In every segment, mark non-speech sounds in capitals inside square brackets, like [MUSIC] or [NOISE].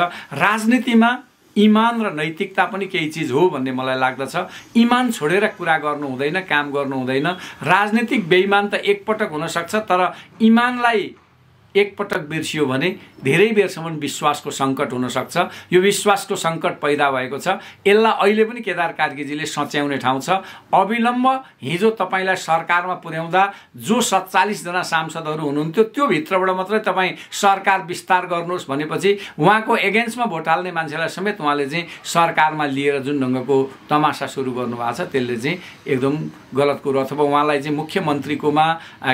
राजनीतिमा इमान र नैतिकता पनि केही चिज हो भन्ने मलाई लाग्दछ इमान छोडेर कुरा गर्नु हुँदैन काम गर्नु हुँदैन राजनीतिक बेइमान त एकपटक हुनसक्छ तर इमानलाई एकपटक बिर्सियो भने धेरै बेरसम्म विश्वासको सङ्कट हुनसक्छ यो विश्वासको सङ्कट पैदा भएको छ यसलाई अहिले पनि केदार कार्कीजीले सच्याउने ठाउँ छ अविलम्ब हिजो तपाईँलाई सरकारमा पुर्याउँदा जो सत्तालिसजना सांसदहरू हुनुहुन्थ्यो त्यो भित्रबाट मात्रै तपाईँ सरकार विस्तार गर्नुहोस् भनेपछि उहाँको एगेन्स्टमा भोट हाल्ने मान्छेलाई समेत उहाँले चाहिँ सरकारमा लिएर जुन ढङ्गको तमासा सुरु गर्नुभएको छ त्यसले चाहिँ एकदम गलत कुरो अथवा उहाँलाई चाहिँ मुख्यमन्त्रीकोमा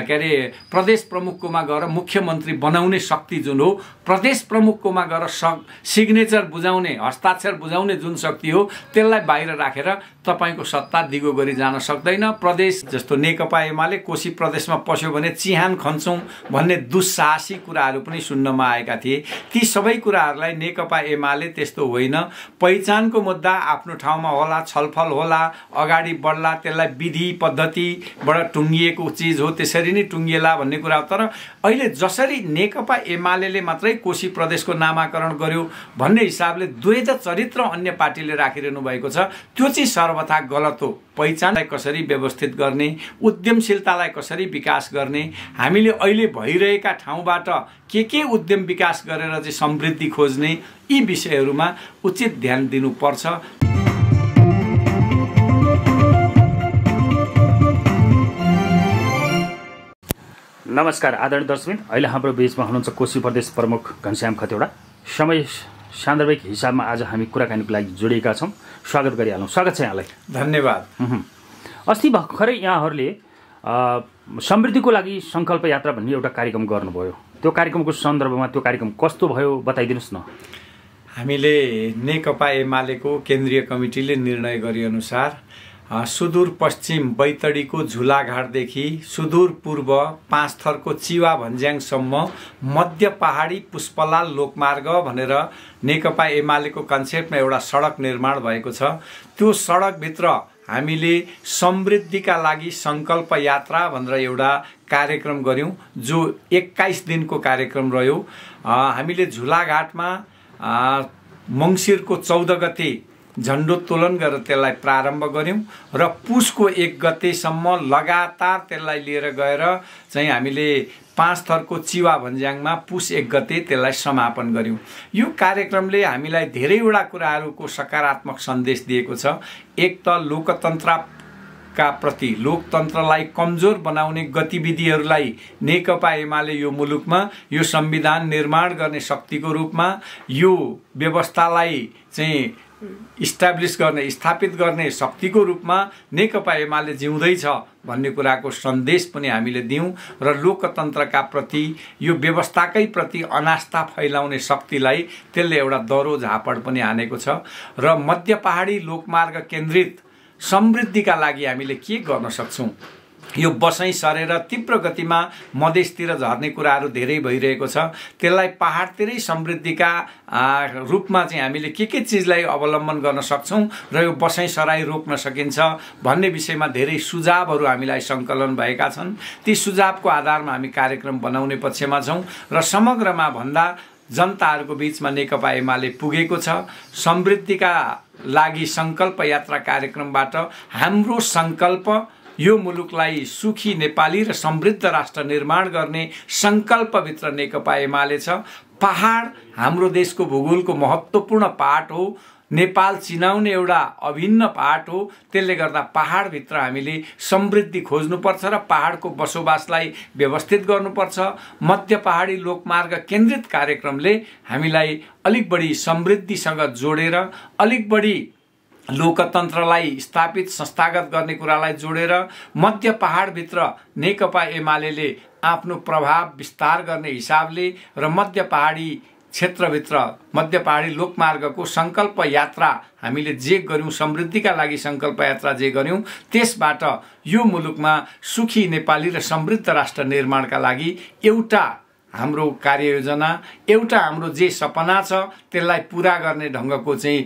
के अरे प्रदेश प्रमुखकोमा गएर मुख्यमन्त्री प्रधानमन्त्री बनाउने शक्ति जुन हो प्रदेश प्रमुखकोमा गएर स सिग्नेचर बुझाउने हस्ताक्षर बुझाउने जुन शक्ति हो त्यसलाई बाहिर राखेर रा, तपाईँको सत्ता दिगो गरी जान सक्दैन प्रदेश जस्तो नेकपा एमाले कोशी प्रदेशमा पस्यो भने चिहान खन्छौँ भन्ने दुस्साहसी कुराहरू पनि सुन्नमा आएका थिए ती सबै कुराहरूलाई नेकपा एमाले त्यस्तो होइन पहिचानको मुद्दा आफ्नो ठाउँमा होला छलफल होला अगाडि बढ्ला त्यसलाई विधि पद्धतिबाट टुङ्गिएको चिज हो त्यसरी नै टुङ्गिएला भन्ने कुरा हो तर अहिले जसरी नेकपा एमाले मात्रै कोशी प्रदेशको नामाकरण गर्यो भन्ने हिसाबले द्वैध चरित्र अन्य पार्टीले राखिरहनु भएको छ त्यो चाहिँ सर्वथा गलत हो पहिचानलाई कसरी व्यवस्थित गर्ने उद्यमशीलतालाई कसरी विकास गर्ने हामीले अहिले भइरहेका ठाउँबाट के के उद्यम विकास गरेर चाहिँ समृद्धि खोज्ने यी विषयहरूमा उचित ध्यान दिनुपर्छ नमस्कार आदरणीय दर्शक अहिले हाम्रो बिचमा हुनुहुन्छ कोशी प्रदेश प्रमुख घनश्याम खतेवडा समय सान्दर्भिक हिसाबमा आज हामी कुराकानीको लागि जोडिएका छौँ स्वागत गरिहालौँ स्वागत छ यहाँलाई धन्यवाद अस्ति भर्खरै यहाँहरूले समृद्धिको लागि सङ्कल्प यात्रा भन्ने एउटा कार्यक्रम गर्नुभयो त्यो कार्यक्रमको सन्दर्भमा त्यो कार्यक्रम कस्तो भयो बताइदिनुहोस् न हामीले नेकपा एमालेको केन्द्रीय कमिटीले निर्णय गरेअनुसार सुदूरपश्चिम बैतडीको झुलाघाटदेखि सुदूरपूर्व पाँचथरको चिवा भन्ज्याङसम्म मध्य पहाडी पुष्पलाल लोकमार्ग भनेर नेकपा एमालेको कन्सेप्टमा एउटा सडक निर्माण भएको छ त्यो सडकभित्र हामीले समृद्धिका लागि सङ्कल्प यात्रा भनेर एउटा कार्यक्रम गऱ्यौँ जो एक्काइस दिनको कार्यक्रम रह्यो हामीले झुलाघाटमा मङ्सिरको चौध गते झन्डोत्तोलन गरेर त्यसलाई प्रारम्भ गऱ्यौँ र पुसको एक गतेसम्म लगातार त्यसलाई लिएर गएर चाहिँ हामीले पाँच थरको चिवा भन्ज्याङमा पुस एक गते त्यसलाई समापन गऱ्यौँ यो कार्यक्रमले हामीलाई धेरैवटा कुराहरूको सकारात्मक सन्देश दिएको छ एक त लोकतन्त्रका प्रति लोकतन्त्रलाई कमजोर बनाउने गतिविधिहरूलाई नेकपा एमाले यो मुलुकमा यो संविधान निर्माण गर्ने शक्तिको रूपमा यो व्यवस्थालाई चाहिँ इस्टाब्लिस गर्ने स्थापित गर्ने शक्तिको रूपमा नेकपा एमाले जिउँदैछ भन्ने कुराको सन्देश पनि हामीले दियौँ र लोकतन्त्रका प्रति यो व्यवस्थाकै प्रति अनास्था फैलाउने शक्तिलाई त्यसले एउटा दरो झापड पनि हानेको छ र मध्य पहाडी लोकमार्ग केन्द्रित समृद्धिका लागि हामीले के गर्न सक्छौँ यो बसै सरेर तीव्र गतिमा मधेसतिर झर्ने कुराहरू धेरै भइरहेको छ त्यसलाई पहाडतिरै समृद्धिका रूपमा चाहिँ हामीले के के चिजलाई अवलम्बन गर्न सक्छौँ र यो बसै सराई रोक्न सकिन्छ भन्ने विषयमा धेरै सुझावहरू हामीलाई सङ्कलन भएका छन् ती सुझावको आधारमा हामी कार्यक्रम बनाउने पक्षमा छौँ र समग्रमा भन्दा जनताहरूको बिचमा नेकपा एमाले पुगेको छ समृद्धिका लागि सङ्कल्प यात्रा कार्यक्रमबाट हाम्रो सङ्कल्प यो मुलुकलाई सुखी नेपाली र समृद्ध राष्ट्र निर्माण गर्ने सङ्कल्पभित्र नेकपा एमाले छ पहाड हाम्रो देशको भूगोलको महत्त्वपूर्ण पाठ हो नेपाल चिनाउने एउटा अभिन्न पाठ हो त्यसले गर्दा पाहाडभित्र हामीले समृद्धि खोज्नुपर्छ र पाहाडको बसोबासलाई व्यवस्थित गर्नुपर्छ मध्य पहाडी लोकमार्ग केन्द्रित कार्यक्रमले हामीलाई अलिक बढी समृद्धिसँग जोडेर अलिक बढी लोकतन्त्रलाई स्थापित संस्थागत गर्ने कुरालाई जोडेर मध्य पहाडभित्र नेकपा एमाले आफ्नो प्रभाव विस्तार गर्ने हिसाबले र मध्य पहाडी क्षेत्रभित्र मध्य पहाडी लोकमार्गको सङ्कल्प यात्रा हामीले जे गऱ्यौँ समृद्धिका लागि सङ्कल्प यात्रा जे गऱ्यौँ त्यसबाट यो मुलुकमा सुखी नेपाली र समृद्ध राष्ट्र निर्माणका लागि एउटा हाम्रो कार्ययोजना एउटा हाम्रो जे सपना छ त्यसलाई पुरा गर्ने ढङ्गको चाहिँ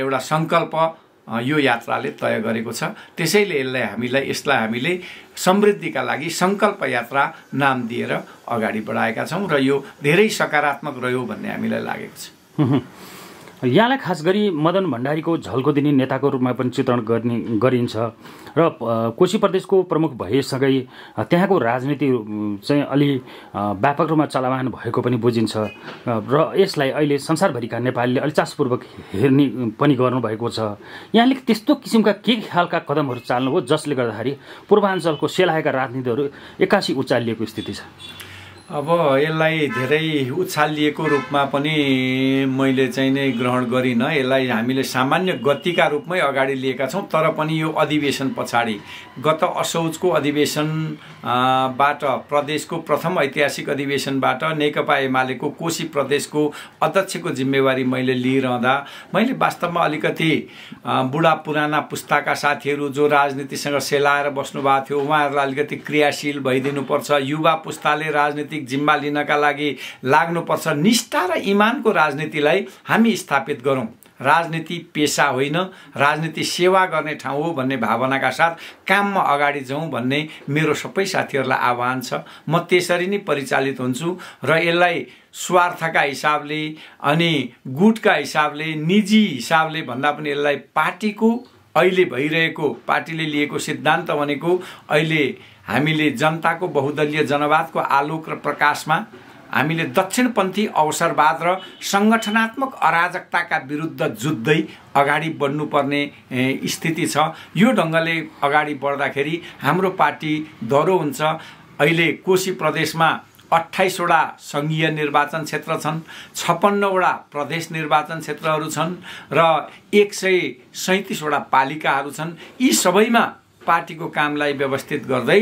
एउटा सङ्कल्प यो यात्राले तय गरेको छ त्यसैले यसलाई हामीलाई यसलाई हामीले समृद्धिका लागि सङ्कल्प यात्रा नाम दिएर अगाडि बढाएका छौँ र यो धेरै सकारात्मक रह्यो भन्ने हामीलाई लागेको छ यहाँलाई खास गरी मदन भण्डारीको झल्को दिने नेताको रूपमा पनि चित्रण गर्ने गरिन्छ र कोशी प्रदेशको प्रमुख भएसँगै त्यहाँको राजनीति चाहिँ अलि व्यापक रूपमा चलावान भएको पनि बुझिन्छ र यसलाई अहिले संसारभरिका नेपालीले अलि चासपूर्वक हेर्ने पनि गर्नुभएको छ यहाँले त्यस्तो किसिमका के खालका कदमहरू चाल्नुभयो जसले गर्दाखेरि पूर्वाञ्चलको सेलाएका राजनीतिहरू एक्कासी उचालिएको स्थिति छ अब यसलाई धेरै उछालिएको रूपमा पनि मैले चाहिँ नै ग्रहण गरिनँ यसलाई हामीले सामान्य गतिका रूपमै अगाडि लिएका छौँ तर पनि यो अधिवेशन पछाडि गत असौजको अधिवेशनबाट प्रदेशको प्रथम ऐतिहासिक अधिवेशनबाट नेकपा एमालेको कोशी प्रदेशको अध्यक्षको जिम्मेवारी मैले लिइरहँदा मैले वास्तवमा अलिकति बुढा पुराना पुस्ताका साथीहरू जो राजनीतिसँग सेलाएर बस्नुभएको थियो उहाँहरूलाई अलिकति क्रियाशील भइदिनुपर्छ युवा पुस्ताले राजनीति राजनीतिक जिम्मा लिनका लागि लाग्नुपर्छ निष्ठा र इमानको राजनीतिलाई हामी स्थापित गरौँ राजनीति पेसा होइन राजनीति सेवा गर्ने ठाउँ हो भन्ने भावनाका साथ काममा अगाडि जाउँ भन्ने मेरो सबै साथीहरूलाई आह्वान छ म त्यसरी नै परिचालित हुन्छु र यसलाई स्वार्थका हिसाबले अनि गुटका हिसाबले निजी हिसाबले भन्दा पनि यसलाई पार्टीको अहिले भइरहेको पार्टीले लिएको सिद्धान्त भनेको अहिले हामीले जनताको बहुदलीय जनवादको आलोक र प्रकाशमा हामीले दक्षिणपन्थी अवसरवाद र सङ्गठनात्मक अराजकताका विरुद्ध जुझ्दै अगाडि बढ्नुपर्ने स्थिति छ यो ढङ्गले अगाडि बढ्दाखेरि हाम्रो पार्टी दह्रो हुन्छ अहिले कोशी प्रदेशमा अठाइसवटा सङ्घीय निर्वाचन क्षेत्र छन् छप्पन्नवटा प्रदेश निर्वाचन क्षेत्रहरू छन् र एक सय सैँतिसवटा पालिकाहरू छन् यी सबैमा पार्टीको कामलाई व्यवस्थित गर्दै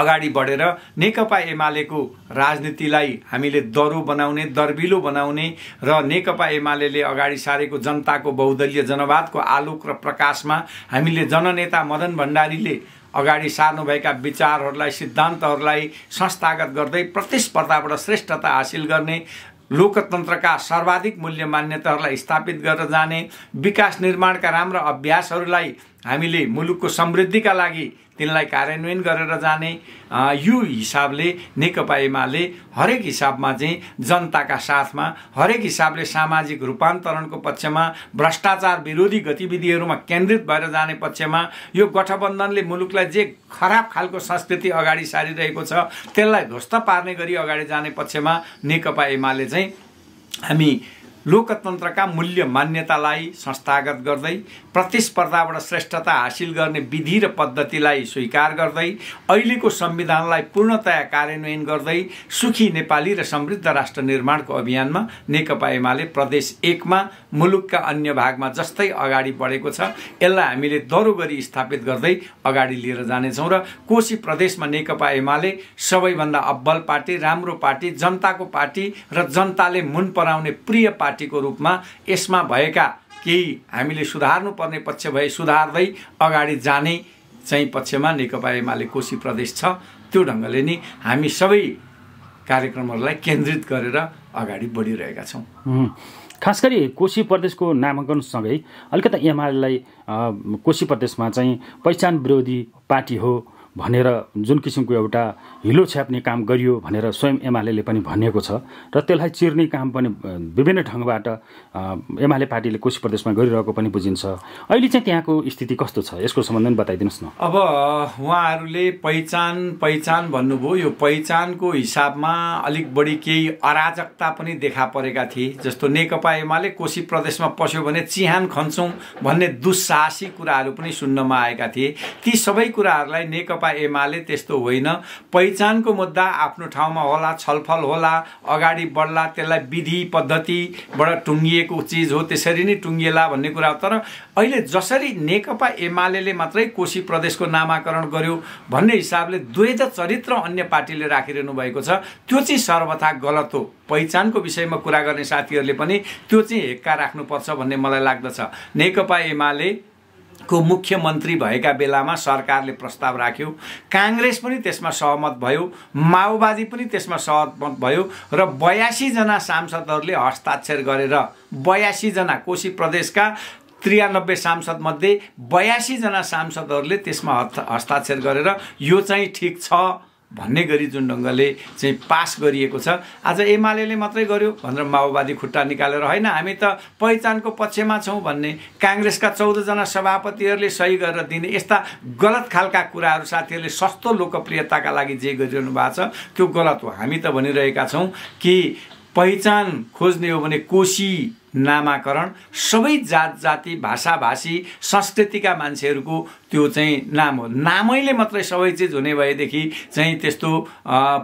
अगाडि बढेर नेकपा एमालेको राजनीतिलाई हामीले दरो बनाउने दरबिलो बनाउने र नेकपा एमाले अगाडि सारेको जनताको बहुदलीय जनवादको आलोक र प्रकाशमा हामीले जननेता मदन भण्डारीले अगाडि सार्नुभएका विचारहरूलाई सिद्धान्तहरूलाई संस्थागत गर्दै प्रतिस्पर्धाबाट श्रेष्ठता हासिल गर्ने लोकतन्त्रका सर्वाधिक मूल्य मान्यताहरूलाई स्थापित गरेर जाने विकास निर्माणका राम्रा अभ्यासहरूलाई हामीले मुलुकको समृद्धिका लागि तिनलाई कार्यान्वयन गरेर जाने यो हिसाबले नेकपा एमाले हरेक हिसाबमा चाहिँ जनताका साथमा हरेक हिसाबले सामाजिक रूपान्तरणको पक्षमा भ्रष्टाचार विरोधी गतिविधिहरूमा केन्द्रित भएर जाने पक्षमा यो गठबन्धनले मुलुकलाई जे खराब खालको संस्कृति अगाडि सारिरहेको छ त्यसलाई ध्वस्त पार्ने गरी अगाडि जाने पक्षमा नेकपा एमाले चाहिँ हामी लोकतन्त्रका मूल्य मान्यतालाई संस्थागत गर्दै प्रतिस्पर्धाबाट श्रेष्ठता हासिल गर्ने विधि र पद्धतिलाई स्वीकार गर्दै अहिलेको संविधानलाई पूर्णतया कार्यान्वयन गर्दै सुखी नेपाली र समृद्ध राष्ट्र निर्माणको अभियानमा नेकपा एमाले प्रदेश एकमा मुलुकका अन्य भागमा जस्तै अगाडि बढेको छ यसलाई हामीले दरोगरी गरी स्थापित गर्दै अगाडि लिएर जानेछौँ र कोशी प्रदेशमा नेकपा एमाले सबैभन्दा अब्बल पार्टी राम्रो पार्टी जनताको पार्टी र जनताले मन पराउने प्रिय पार्टी पार्टीको रूपमा यसमा भएका केही हामीले सुधार्नुपर्ने पक्ष भए सुधार्दै अगाडि जाने चाहिँ पक्षमा नेकपा एमाले कोशी प्रदेश छ त्यो ढङ्गले नै हामी सबै कार्यक्रमहरूलाई केन्द्रित गरेर अगाडि बढिरहेका छौँ खास गरी कोशी प्रदेशको नामाङ्कनसँगै अलिकति एमालेलाई कोशी प्रदेशमा चाहिँ पहिचान विरोधी पार्टी हो भनेर जुन किसिमको एउटा हिलो छ्याप्ने काम गरियो भनेर स्वयं एमाले पनि भनेको छ र त्यसलाई चिर्ने काम पनि विभिन्न ढङ्गबाट एमाले पार्टीले कोशी प्रदेशमा गरिरहेको पनि बुझिन्छ अहिले चाहिँ त्यहाँको स्थिति कस्तो छ यसको सम्बन्ध पनि बताइदिनुहोस् न अब उहाँहरूले पहिचान पहिचान भन्नुभयो यो पहिचानको हिसाबमा अलिक बढी केही अराजकता पनि देखा परेका थिए जस्तो नेकपा एमाले कोशी प्रदेशमा पस्यो भने चिहान खन्छौँ भन्ने दुस्साहसी कुराहरू पनि सुन्नमा आएका थिए ती सबै कुराहरूलाई नेकपा नेकपा एमाले त्यस्तो होइन पहिचानको मुद्दा आफ्नो ठाउँमा होला छलफल होला अगाडि बढ्ला त्यसलाई विधि पद्धतिबाट टुङ्गिएको चिज हो त्यसरी नै टुङ्गिएला भन्ने कुरा हो तर अहिले जसरी नेकपा एमाले मात्रै कोशी प्रदेशको नामाकरण गर्यो भन्ने हिसाबले द्वैध चरित्र अन्य पार्टीले राखिरहनु भएको छ त्यो चाहिँ सर्वथा गलत हो पहिचानको विषयमा कुरा गर्ने साथीहरूले पनि त्यो चाहिँ हेक्का राख्नुपर्छ भन्ने मलाई लाग्दछ नेकपा एमाले को मुख्यमन्त्री भएका बेलामा सरकारले प्रस्ताव राख्यो काङ्ग्रेस पनि त्यसमा सहमत भयो माओवादी पनि त्यसमा सहमत भयो र बयासीजना सांसदहरूले हस्ताक्षर गरेर बयासीजना कोशी प्रदेशका त्रियानब्बे सांसदमध्ये बयासीजना सांसदहरूले त्यसमा हस्ताक्षर गरेर यो चाहिँ ठिक छ भन्ने गरी जुन ढङ्गले चाहिँ पास गरिएको छ आज एमाले मात्रै गर्यो भनेर माओवादी खुट्टा निकालेर होइन हामी त पहिचानको पक्षमा छौँ भन्ने काङ्ग्रेसका चौधजना सभापतिहरूले सही गरेर दिने यस्ता गलत खालका कुराहरू साथीहरूले सस्तो लोकप्रियताका लागि जे गरिरहनु भएको छ त्यो गलत हो हामी त भनिरहेका छौँ कि पहिचान खोज्ने हो भने कोशी नामाकरण सबै जात जाति भाषाभाषी संस्कृतिका मान्छेहरूको त्यो चाहिँ नाम हो नामैले मात्रै सबै चिज हुने भएदेखि चाहिँ त्यस्तो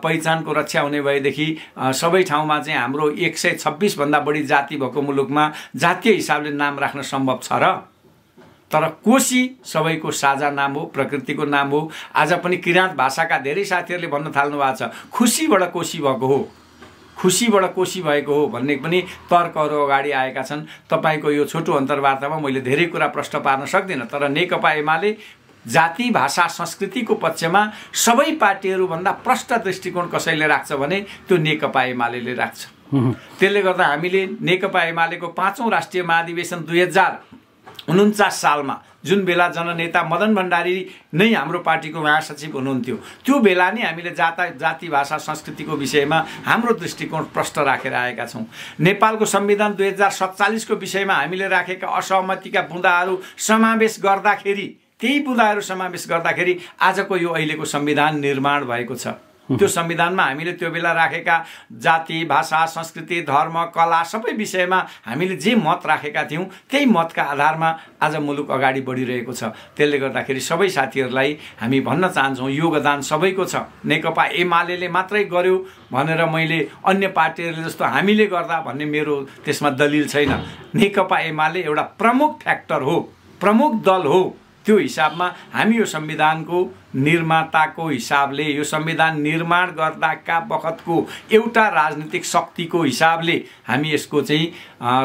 पहिचानको रक्षा हुने भएदेखि सबै ठाउँमा चाहिँ हाम्रो एक सय छब्बिसभन्दा बढी जाति भएको मुलुकमा जातीय हिसाबले नाम राख्न सम्भव छ र तर कोशी सबैको साझा नाम हो प्रकृतिको नाम हो आज पनि किराँत भाषाका धेरै साथीहरूले भन्न थाल्नु भएको छ खुसीबाट कोशी भएको हो खुसीबाट कोसी भएको हो भन्ने पनि तर्कहरू अगाडि आएका छन् तपाईँको यो छोटो अन्तर्वार्तामा मैले धेरै कुरा प्रश्न पार्न सक्दिनँ तर नेकपा एमाले जाति भाषा संस्कृतिको पक्षमा सबै पार्टीहरूभन्दा प्रष्ट दृष्टिकोण कसैले राख्छ भने त्यो नेकपा एमाले राख्छ [LAUGHS] त्यसले गर्दा हामीले नेकपा एमालेको पाँचौँ राष्ट्रिय महाधिवेशन दुई हजार उन्चास सालमा जुन बेला जननेता मदन भण्डारी नै हाम्रो पार्टीको महासचिव हुनुहुन्थ्यो त्यो बेला नै हामीले जाता जाति भाषा संस्कृतिको विषयमा हाम्रो दृष्टिकोण प्रष्ट राखेर आएका छौँ नेपालको संविधान दुई हजार सत्तालिसको विषयमा हामीले राखेका असहमतिका बुँदाहरू समावेश गर्दाखेरि त्यही बुँदाहरू समावेश गर्दाखेरि आजको यो अहिलेको संविधान निर्माण भएको छ त्यो संविधानमा हामीले त्यो बेला राखेका जाति भाषा संस्कृति धर्म कला सबै विषयमा हामीले जे मत राखेका थियौँ त्यही मतका आधारमा आज मुलुक अगाडि बढिरहेको छ त्यसले गर्दाखेरि सबै साथीहरूलाई हामी भन्न चाहन्छौँ योगदान सबैको छ नेकपा एमाले मात्रै गर्यो भनेर मैले अन्य पार्टीहरूले जस्तो हामीले गर्दा भन्ने मेरो त्यसमा दलिल छैन नेकपा एमाले एउटा प्रमुख फ्याक्टर हो प्रमुख दल हो त्यो हिसाबमा हामी यो संविधानको निर्माताको हिसाबले यो संविधान निर्माण गर्दाका बखतको एउटा राजनीतिक शक्तिको हिसाबले हामी यसको चाहिँ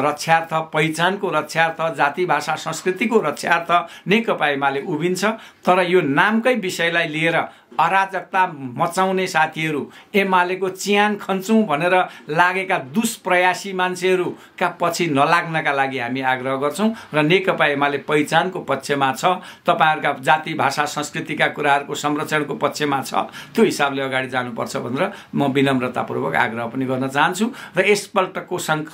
रक्षार्थ पहिचानको रक्षार्थ जाति भाषा संस्कृतिको रक्षार्थ नेकपा एमाले उभिन्छ तर यो नामकै विषयलाई लिएर अराजकता मचाउने साथीहरू एमालेको चियान खन्छौँ भनेर लागेका दुष्प्रयासी मान्छेहरूका पछि नलाग्नका लागि हामी आग्रह गर्छौँ र नेकपा एमाले पहिचानको पक्षमा छ तपाईँहरूका जाति भाषा संस्कृतिका कुराहरूको संरक्षणको पक्षमा छ त्यो हिसाबले अगाडि जानुपर्छ भनेर म विनम्रतापूर्वक आग्रह पनि गर्न चाहन्छु र यसपल्टको सङ्क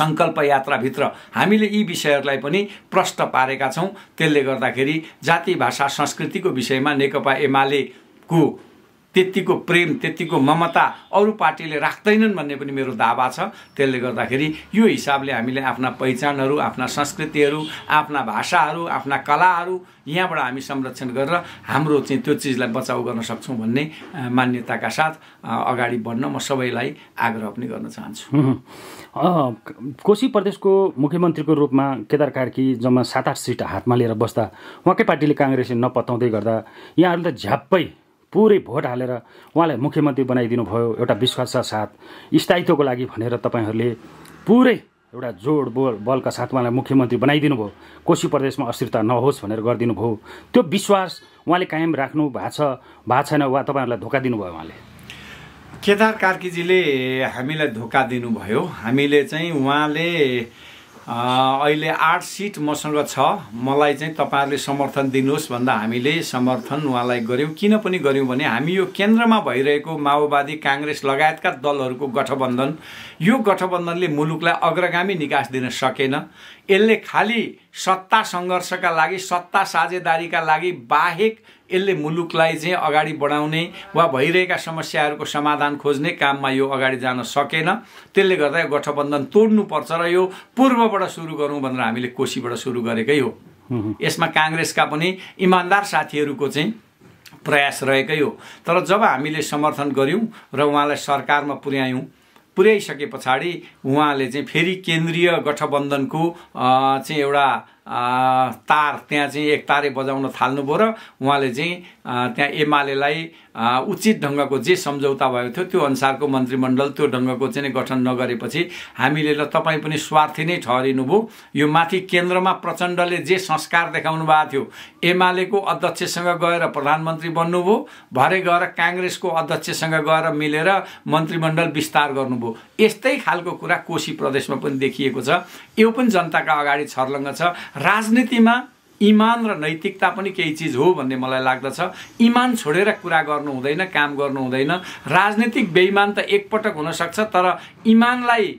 सङ्कल्प यात्राभित्र हामीले यी विषयहरूलाई पनि प्रष्ट पारेका छौँ त्यसले गर्दाखेरि जाति भाषा संस्कृतिको विषयमा नेकपा एमाले को त्यत्तिको प्रेम त्यत्तिको ममता अरू पार्टीले राख्दैनन् भन्ने पनि मेरो दावा छ त्यसले गर्दाखेरि यो हिसाबले हामीले आफ्ना पहिचानहरू आफ्ना संस्कृतिहरू आफ्ना भाषाहरू आफ्ना कलाहरू यहाँबाट हामी संरक्षण गरेर हाम्रो चाहिँ त्यो चिजलाई बचाउ गर्न सक्छौँ भन्ने मान्यताका साथ अगाडि बढ्न म सबैलाई आग्रह पनि गर्न चाहन्छु कोशी प्रदेशको मुख्यमन्त्रीको रूपमा केदार कार्की जम्मा सात आठ सिट हातमा लिएर बस्दा उहाँकै पार्टीले काङ्ग्रेसले नपताउँदै गर्दा यहाँहरूले त झ्याप्पै पुरै भोट हालेर उहाँलाई मुख्यमन्त्री बनाइदिनु भयो एउटा विश्वासका साथ स्थायित्वको लागि भनेर तपाईँहरूले पुरै एउटा जोड बोल बलका साथ उहाँलाई मुख्यमन्त्री बनाइदिनु भयो कोशी प्रदेशमा अस्थिरता नहोस् भनेर गरिदिनु भयो त्यो विश्वास उहाँले कायम राख्नु भएको छ भएको छैन वा तपाईँहरूलाई धोका दिनुभयो उहाँले केदार कार्कीजीले हामीलाई धोका दिनुभयो हामीले चाहिँ उहाँले अहिले आठ सिट मसँग छ मलाई चाहिँ तपाईँहरूले समर्थन दिनुहोस् भन्दा हामीले समर्थन उहाँलाई गऱ्यौँ किन पनि गऱ्यौँ भने हामी यो केन्द्रमा भइरहेको माओवादी काङ्ग्रेस लगायतका दलहरूको गठबन्धन यो गठबन्धनले मुलुकलाई अग्रगामी निकास दिन सकेन यसले खालि सत्ता सङ्घर्षका लागि सत्ता साझेदारीका लागि बाहेक यसले मुलुकलाई चाहिँ अगाडि बढाउने वा भइरहेका समस्याहरूको समाधान खोज्ने काममा यो अगाडि जान सकेन त्यसले गर्दा यो गठबन्धन तोड्नुपर्छ र यो पूर्वबाट सुरु गरौँ भनेर हामीले कोसीबाट सुरु गरेकै हो यसमा काङ्ग्रेसका पनि इमान्दार साथीहरूको चाहिँ प्रयास रहेकै हो तर जब हामीले समर्थन गऱ्यौँ र उहाँलाई सरकारमा पुर्यायौँ पुर्याइसके पछाडि उहाँले चाहिँ फेरि केन्द्रीय गठबन्धनको चाहिँ एउटा तार त्यहाँ चाहिँ एक तारे बजाउन थाल्नुभयो र उहाँले चाहिँ त्यहाँ एमालेलाई उचित ढङ्गको जे सम्झौता भएको थियो त्यो अनुसारको मन्त्रीमण्डल त्यो ढङ्गको चाहिँ गठन नगरेपछि हामीले त तपाईँ पनि स्वार्थी नै ठहरिनुभयो यो माथि केन्द्रमा प्रचण्डले जे संस्कार देखाउनु भएको थियो एमालेको अध्यक्षसँग गएर प्रधानमन्त्री बन्नुभयो भरे गएर काङ्ग्रेसको अध्यक्षसँग गएर मिलेर मन्त्रीमण्डल विस्तार गर्नुभयो यस्तै खालको कुरा कोशी प्रदेशमा पनि देखिएको छ यो पनि जनताका अगाडि छर्लङ्ग छ राजनीतिमा इमान र नैतिकता पनि केही चिज हो भन्ने मलाई लाग्दछ इमान छोडेर कुरा गर्नु हुँदैन काम गर्नु हुँदैन राजनीतिक बेइमान त एकपटक हुनसक्छ तर इमानलाई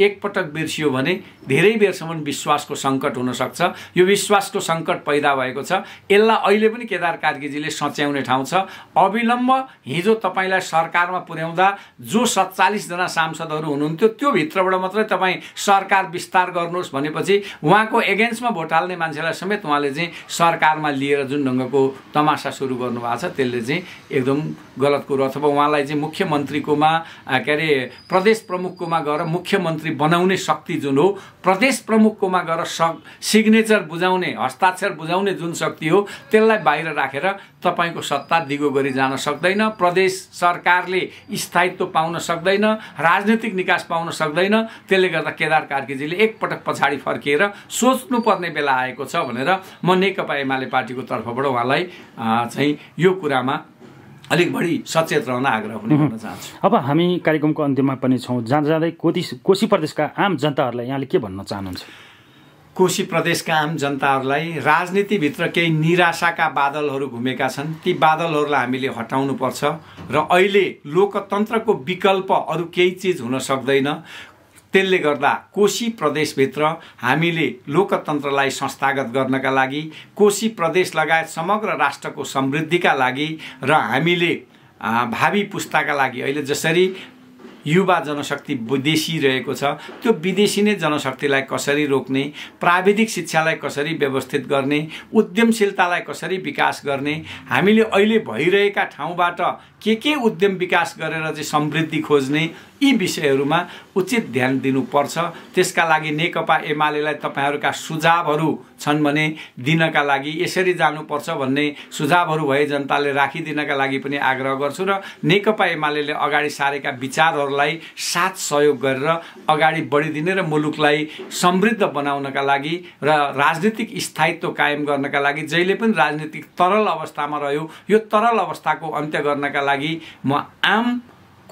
एकपटक बिर्सियो भने धेरै बेरसम्म विश्वासको सङ्कट हुनसक्छ यो विश्वासको सङ्कट पैदा भएको छ यसलाई अहिले पनि केदार कार्कीजीले सच्याउने ठाउँ छ अविलम्ब हिजो तपाईँलाई सरकारमा पुर्याउँदा जो सत्तालिसजना सांसदहरू हुनुहुन्थ्यो त्यो भित्रबाट मात्रै तपाईँ सरकार विस्तार गर्नुहोस् भनेपछि उहाँको एगेन्स्टमा भोट हाल्ने मान्छेलाई समेत उहाँले चाहिँ सरकारमा लिएर जुन ढङ्गको तमासा सुरु गर्नुभएको छ त्यसले चाहिँ एकदम गलत कुरो अथवा उहाँलाई चाहिँ मुख्यमन्त्रीकोमा के अरे प्रदेश प्रमुखकोमा गएर मुख्यमन्त्री प्रधानमन्त्री बनाउने शक्ति जुन हो प्रदेश प्रमुखकोमा गएर सिग्नेचर बुझाउने हस्ताक्षर बुझाउने जुन शक्ति हो त्यसलाई बाहिर राखेर रा, तपाईँको सत्ता दिगो गरी जान सक्दैन प्रदेश सरकारले स्थायित्व पाउन सक्दैन राजनैतिक निकास पाउन सक्दैन त्यसले गर्दा केदार कार्कीजीले एकपटक पछाडि फर्किएर सोच्नुपर्ने बेला आएको छ भनेर म नेकपा एमाले पार्टीको तर्फबाट उहाँलाई चाहिँ यो कुरामा अलिक बढी सचेत रहन आग्रह पनि गर्न चाहन्छु अब हामी कार्यक्रमको अन्त्यमा पनि छौँ जाँदा जाँदै कोसी कोशी प्रदेशका आम जनताहरूलाई यहाँले के भन्न चाहनुहुन्छ कोशी प्रदेशका आम जनताहरूलाई राजनीतिभित्र केही निराशाका बादलहरू घुमेका छन् ती बादलहरूलाई हामीले हटाउनुपर्छ र अहिले लोकतन्त्रको विकल्प अरू केही चिज हुन सक्दैन त्यसले गर्दा कोशी प्रदेशभित्र हामीले लोकतन्त्रलाई संस्थागत गर्नका लागि कोशी प्रदेश लगायत समग्र राष्ट्रको समृद्धिका लागि र हामीले भावी पुस्ताका लागि अहिले जसरी युवा जनशक्ति विदेशी रहेको छ त्यो विदेशी नै जनशक्तिलाई कसरी रोक्ने प्राविधिक शिक्षालाई कसरी व्यवस्थित गर्ने उद्यमशीलतालाई कसरी विकास गर्ने हामीले अहिले भइरहेका ठाउँबाट के के उद्यम विकास गरेर चाहिँ समृद्धि खोज्ने यी विषयहरूमा उचित ध्यान दिनुपर्छ त्यसका लागि नेकपा एमालेलाई तपाईँहरूका सुझावहरू छन् भने दिनका लागि यसरी जानुपर्छ भन्ने सुझावहरू भए जनताले राखिदिनका लागि पनि आग्रह गर्छु र नेकपा एमाले अगाडि सारेका विचारहरूलाई साथ सहयोग गरेर अगाडि बढिदिने र मुलुकलाई समृद्ध बनाउनका लागि र राजनीतिक स्थायित्व कायम गर्नका लागि जहिले पनि राजनीतिक तरल अवस्थामा रह्यो यो तरल अवस्थाको अन्त्य गर्नका लागि म आम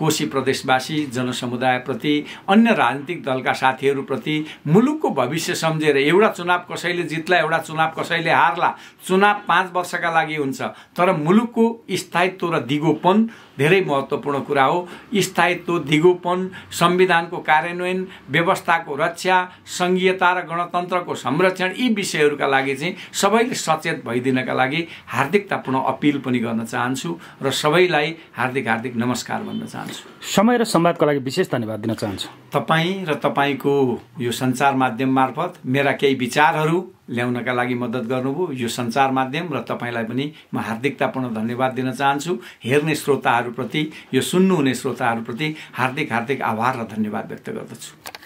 कोशी प्रदेशवासी जनसमुदायप्रति अन्य राजनीतिक दलका साथीहरूप्रति मुलुकको भविष्य सम्झेर एउटा चुनाव कसैले जित्ला एउटा चुनाव कसैले हार्ला चुनाव पाँच वर्षका लागि हुन्छ तर मुलुकको स्थायित्व र दिगोपन धेरै महत्त्वपूर्ण कुरा हो स्थायित्व दिगोपन संविधानको कार्यान्वयन व्यवस्थाको रक्षा सङ्घीयता र गणतन्त्रको संरक्षण यी विषयहरूका लागि चाहिँ सबैले सचेत भइदिनका लागि हार्दिकतापूर्ण अपिल पनि गर्न चाहन्छु र सबैलाई हार्दिक हार्दिक नमस्कार भन्न चाहन्छु समय र संवादको लागि विशेष धन्यवाद दिन चाहन्छु तपाईँ र तपाईँको यो सञ्चार माध्यम मार्फत मेरा केही विचारहरू ल्याउनका लागि मद्दत गर्नुभयो यो सञ्चार माध्यम र तपाईँलाई पनि म हार्दिकतापूर्ण धन्यवाद दिन चाहन्छु हेर्ने श्रोताहरूप्रति यो सुन्नुहुने श्रोताहरूप्रति हार्दिक हार्दिक आभार र धन्यवाद व्यक्त गर्दछु